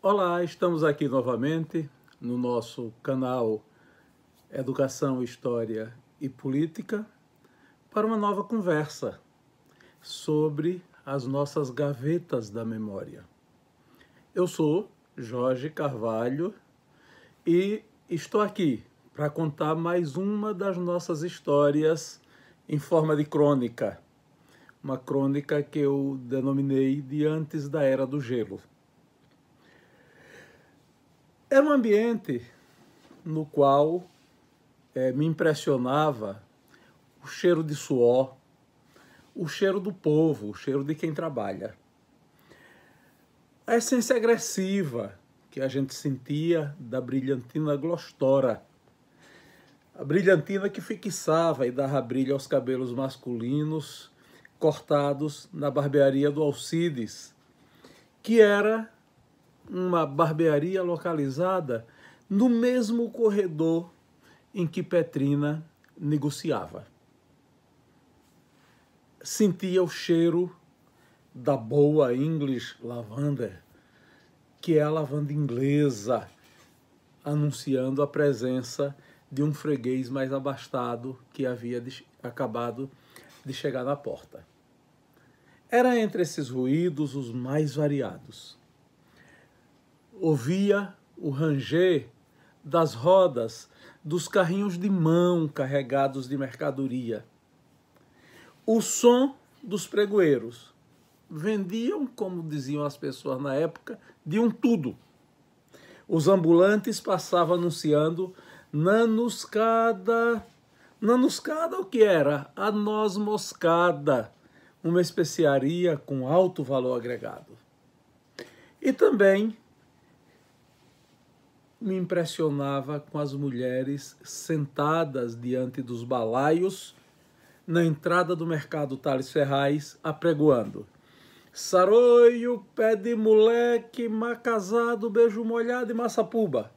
Olá, estamos aqui novamente no nosso canal Educação, História e Política para uma nova conversa sobre as nossas gavetas da memória. Eu sou Jorge Carvalho e estou aqui para contar mais uma das nossas histórias em forma de crônica, uma crônica que eu denominei de antes da era do gelo. Era um ambiente no qual é, me impressionava o cheiro de suor, o cheiro do povo, o cheiro de quem trabalha. A essência agressiva que a gente sentia da brilhantina glostora, a brilhantina que fixava e dava brilho aos cabelos masculinos cortados na barbearia do Alcides, que era uma barbearia localizada no mesmo corredor em que Petrina negociava. Sentia o cheiro da boa English Lavender, que é a lavanda inglesa, anunciando a presença de um freguês mais abastado que havia de, acabado de chegar na porta. Era entre esses ruídos os mais variados ouvia o ranger das rodas dos carrinhos de mão carregados de mercadoria. O som dos pregoeiros. Vendiam, como diziam as pessoas na época, de um tudo. Os ambulantes passavam anunciando nanuscada. Nanuscada o que era? A noz moscada, uma especiaria com alto valor agregado. E também me impressionava com as mulheres sentadas diante dos balaios na entrada do mercado Tales Ferraz, apregoando. Saroio, pé de moleque, macasado, beijo molhado e massapuba.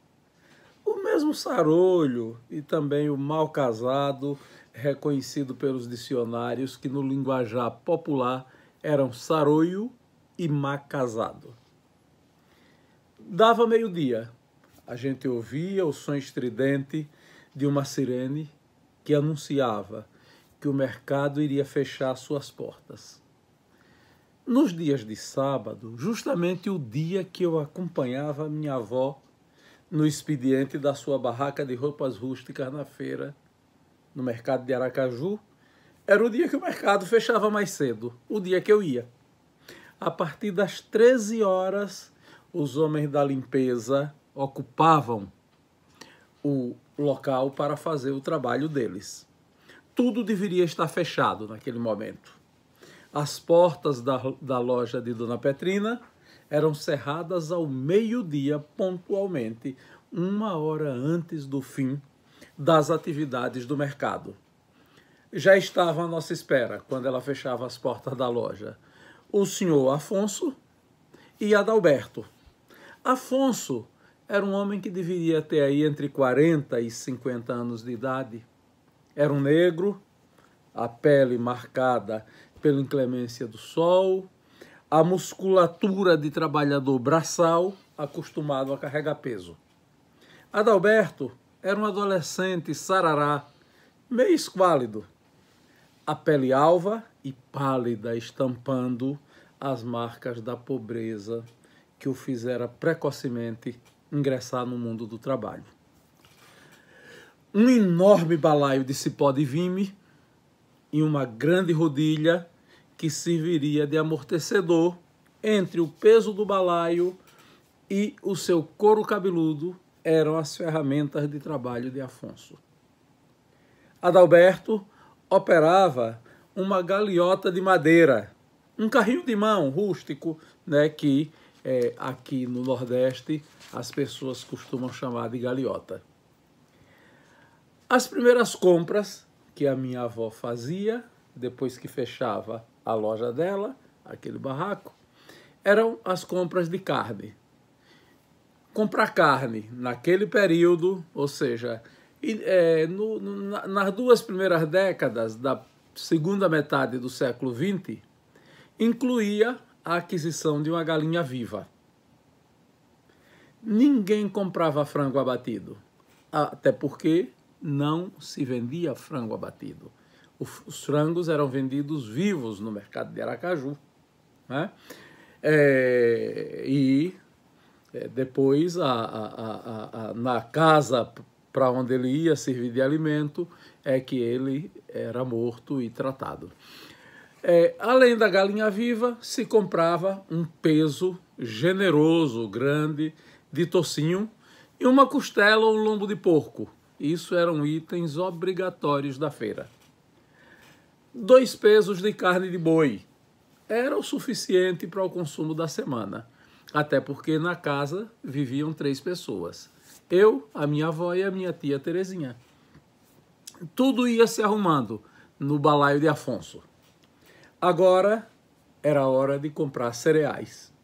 O mesmo sarolho e também o mal casado, reconhecido pelos dicionários que no linguajar popular eram saroio e macasado. Dava meio-dia, a gente ouvia o som estridente de uma sirene que anunciava que o mercado iria fechar suas portas. Nos dias de sábado, justamente o dia que eu acompanhava minha avó no expediente da sua barraca de roupas rústicas na feira, no mercado de Aracaju, era o dia que o mercado fechava mais cedo, o dia que eu ia. A partir das 13 horas, os homens da limpeza ocupavam o local para fazer o trabalho deles. Tudo deveria estar fechado naquele momento. As portas da, da loja de Dona Petrina eram cerradas ao meio-dia, pontualmente, uma hora antes do fim das atividades do mercado. Já estava à nossa espera quando ela fechava as portas da loja o senhor Afonso e Adalberto. Afonso era um homem que deveria ter aí entre 40 e 50 anos de idade. Era um negro, a pele marcada pela inclemência do sol, a musculatura de trabalhador braçal acostumado a carregar peso. Adalberto era um adolescente sarará, meio esquálido, a pele alva e pálida estampando as marcas da pobreza que o fizera precocemente ingressar no mundo do trabalho. Um enorme balaio de cipó de vime e uma grande rodilha que serviria de amortecedor entre o peso do balaio e o seu couro cabeludo eram as ferramentas de trabalho de Afonso. Adalberto operava uma galeota de madeira, um carrinho de mão rústico, né, que é, aqui no Nordeste as pessoas costumam chamar de galiota. As primeiras compras que a minha avó fazia, depois que fechava a loja dela, aquele barraco, eram as compras de carne. Comprar carne naquele período, ou seja, é, no, nas duas primeiras décadas da segunda metade do século XX, incluía a aquisição de uma galinha viva. Ninguém comprava frango abatido, até porque não se vendia frango abatido. Os frangos eram vendidos vivos no mercado de Aracaju. Né? É, e é, depois, a, a, a, na casa para onde ele ia servir de alimento, é que ele era morto e tratado. É, além da galinha viva, se comprava um peso generoso, grande, de tocinho e uma costela ou um lombo de porco. Isso eram itens obrigatórios da feira. Dois pesos de carne de boi era o suficiente para o consumo da semana, até porque na casa viviam três pessoas: eu, a minha avó e a minha tia Terezinha. Tudo ia se arrumando no balaio de Afonso. Agora era hora de comprar cereais.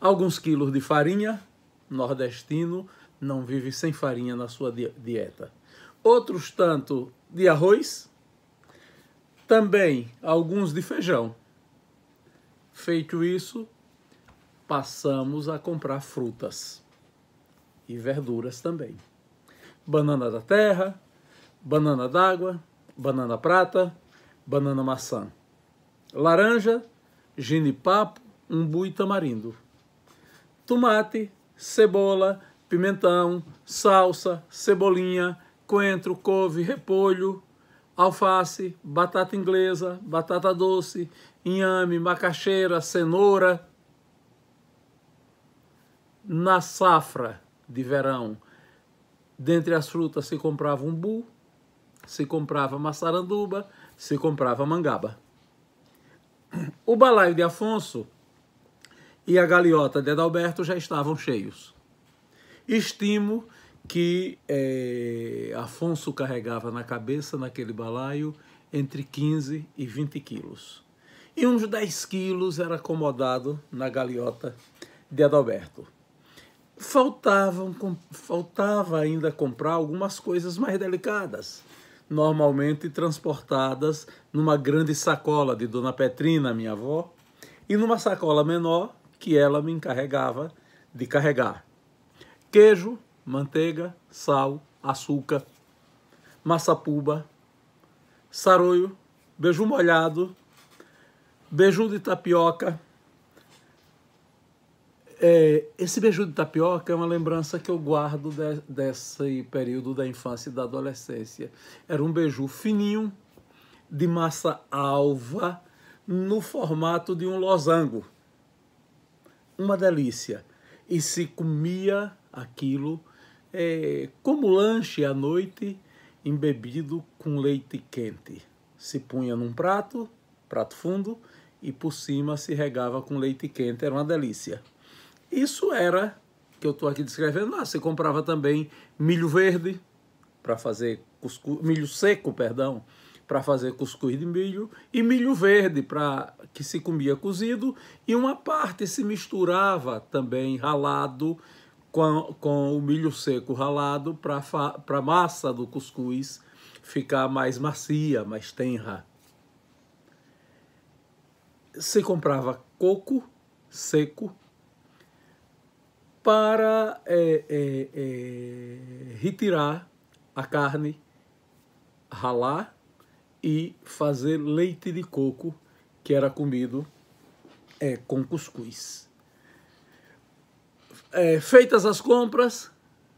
Alguns quilos de farinha, nordestino não vive sem farinha na sua dieta. Outros tanto de arroz, também alguns de feijão. Feito isso, passamos a comprar frutas e verduras também. Banana da terra, banana d'água, banana prata, banana maçã laranja, ginipapo, umbu e tamarindo. Tomate, cebola, pimentão, salsa, cebolinha, coentro, couve, repolho, alface, batata inglesa, batata doce, inhame, macaxeira, cenoura. Na safra de verão, dentre as frutas se comprava umbu, se comprava maçaranduba, se comprava mangaba. O balaio de Afonso e a galiota de Adalberto já estavam cheios. Estimo que é, Afonso carregava na cabeça, naquele balaio, entre 15 e 20 quilos. E uns 10 quilos era acomodado na galiota de Adalberto. Faltavam, faltava ainda comprar algumas coisas mais delicadas normalmente transportadas numa grande sacola de Dona Petrina, minha avó, e numa sacola menor que ela me encarregava de carregar. Queijo, manteiga, sal, açúcar, massapuba, saroio, beiju molhado, beiju de tapioca, é, esse beiju de tapioca é uma lembrança que eu guardo de, desse período da infância e da adolescência. Era um beiju fininho, de massa alva, no formato de um losango. Uma delícia. E se comia aquilo é, como lanche à noite, embebido com leite quente. Se punha num prato, prato fundo, e por cima se regava com leite quente. Era uma delícia. Isso era, que eu estou aqui descrevendo, ah, você comprava também milho verde para fazer cuscuz, milho seco, perdão, para fazer cuscuz de milho e milho verde para que se comia cozido e uma parte se misturava também ralado com, com o milho seco ralado para a massa do cuscuz ficar mais macia, mais tenra. Se comprava coco seco para é, é, é, retirar a carne, ralar e fazer leite de coco, que era comido é, com cuscuz. É, feitas as compras,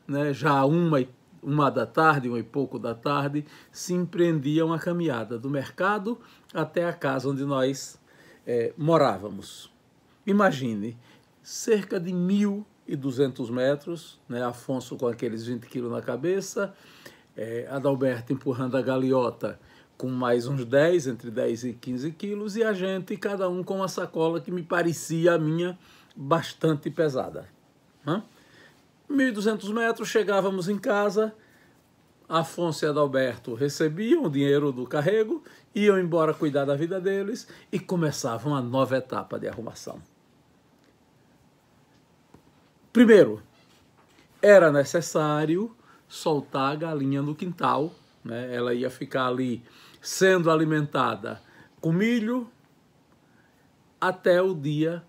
né, já uma uma da tarde, uma e pouco da tarde, se empreendia uma caminhada do mercado até a casa onde nós é, morávamos. Imagine, cerca de mil e 200 metros, né? Afonso com aqueles 20 quilos na cabeça, é, Adalberto empurrando a galiota com mais uns 10, entre 10 e 15 quilos, e a gente, cada um com uma sacola que me parecia a minha bastante pesada. Né? 1.200 metros, chegávamos em casa, Afonso e Adalberto recebiam o dinheiro do carrego, iam embora cuidar da vida deles e começavam a nova etapa de arrumação. Primeiro, era necessário soltar a galinha no quintal, né? ela ia ficar ali sendo alimentada com milho até o dia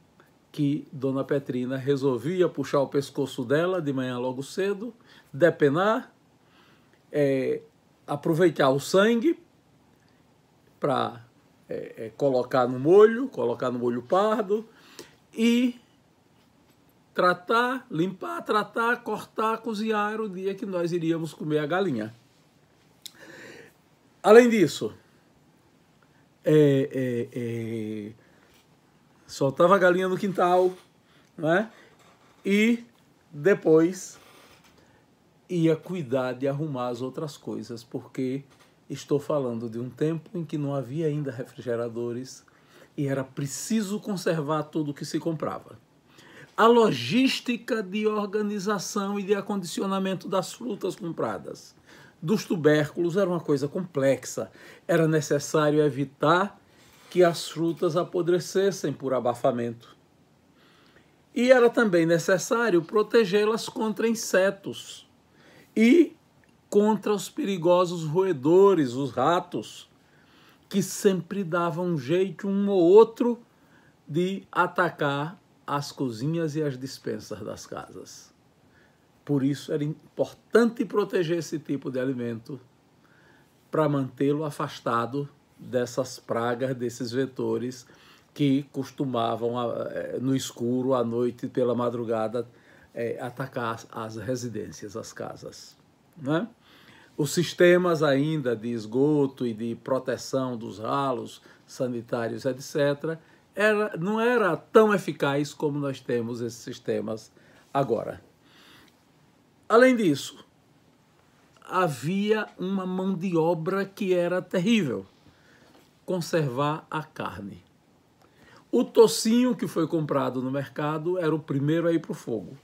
que Dona Petrina resolvia puxar o pescoço dela de manhã logo cedo, depenar, é, aproveitar o sangue para é, é, colocar no molho, colocar no molho pardo e tratar, limpar, tratar, cortar, cozinhar o dia que nós iríamos comer a galinha. Além disso, é, é, é, soltava a galinha no quintal, né? E depois ia cuidar de arrumar as outras coisas, porque estou falando de um tempo em que não havia ainda refrigeradores e era preciso conservar tudo o que se comprava a logística de organização e de acondicionamento das frutas compradas. Dos tubérculos era uma coisa complexa. Era necessário evitar que as frutas apodrecessem por abafamento. E era também necessário protegê-las contra insetos e contra os perigosos roedores, os ratos, que sempre davam um jeito um ou outro de atacar as cozinhas e as dispensas das casas. Por isso era importante proteger esse tipo de alimento para mantê-lo afastado dessas pragas, desses vetores que costumavam, eh, no escuro, à noite, pela madrugada, eh, atacar as residências, as casas. Né? Os sistemas ainda de esgoto e de proteção dos ralos sanitários, etc., era, não era tão eficaz como nós temos esses sistemas agora. Além disso, havia uma mão de obra que era terrível: conservar a carne. O tocinho que foi comprado no mercado era o primeiro a ir para o fogo,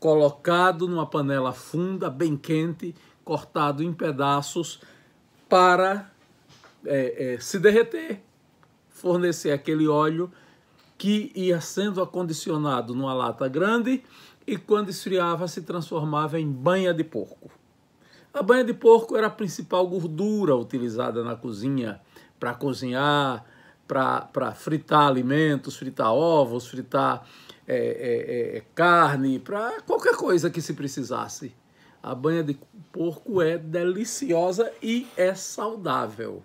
colocado numa panela funda, bem quente, cortado em pedaços para é, é, se derreter fornecer aquele óleo que ia sendo acondicionado numa lata grande e quando esfriava se transformava em banha de porco. A banha de porco era a principal gordura utilizada na cozinha para cozinhar, para fritar alimentos, fritar ovos, fritar é, é, é, é, carne, para qualquer coisa que se precisasse. A banha de porco é deliciosa e é saudável,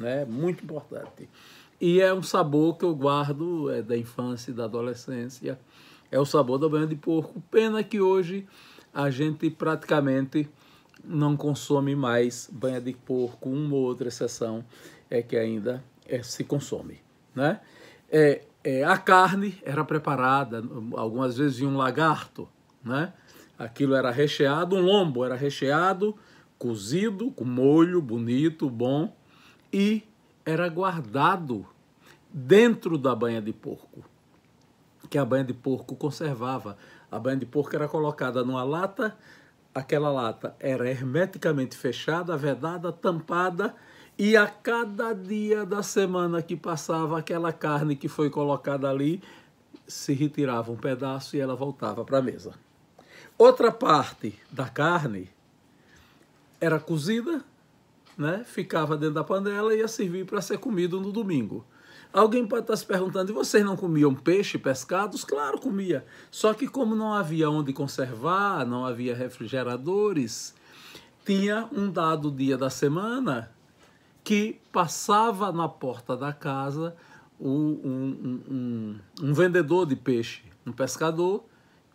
né? Muito importante. E é um sabor que eu guardo é, da infância e da adolescência. É o sabor da banha de porco. Pena que hoje a gente praticamente não consome mais banha de porco. Uma ou outra exceção é que ainda é, se consome. Né? É, é, a carne era preparada, algumas vezes em um lagarto. Né? Aquilo era recheado, um lombo era recheado, cozido, com molho bonito, bom. E era guardado dentro da banha de porco, que a banha de porco conservava. A banha de porco era colocada numa lata, aquela lata era hermeticamente fechada, vedada, tampada, e a cada dia da semana que passava, aquela carne que foi colocada ali se retirava um pedaço e ela voltava para a mesa. Outra parte da carne era cozida né, ficava dentro da panela e ia servir para ser comido no domingo. Alguém pode estar tá se perguntando: e vocês não comiam peixe, pescados? Claro, comia. Só que, como não havia onde conservar, não havia refrigeradores, tinha um dado dia da semana que passava na porta da casa um, um, um, um vendedor de peixe, um pescador,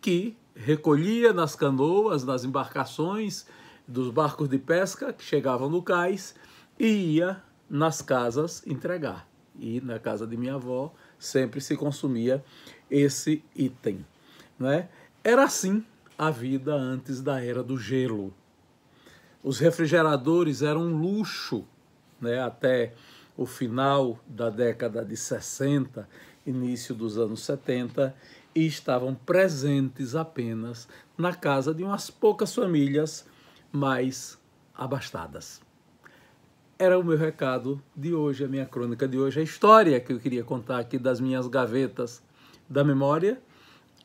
que recolhia nas canoas, nas embarcações, dos barcos de pesca que chegavam no cais e ia nas casas entregar. E na casa de minha avó sempre se consumia esse item. Né? Era assim a vida antes da era do gelo. Os refrigeradores eram um luxo né? até o final da década de 60, início dos anos 70, e estavam presentes apenas na casa de umas poucas famílias mais abastadas. Era o meu recado de hoje, a minha crônica de hoje, a história que eu queria contar aqui das minhas gavetas da memória.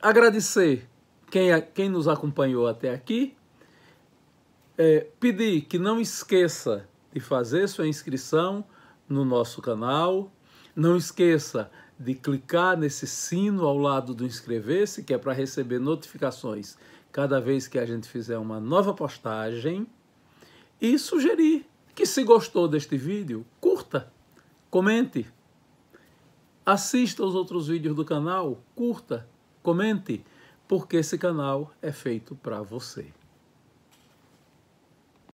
Agradecer quem, quem nos acompanhou até aqui. É, pedir que não esqueça de fazer sua inscrição no nosso canal. Não esqueça de clicar nesse sino ao lado do inscrever-se, que é para receber notificações cada vez que a gente fizer uma nova postagem e sugerir que se gostou deste vídeo, curta, comente, assista aos outros vídeos do canal, curta, comente, porque esse canal é feito para você.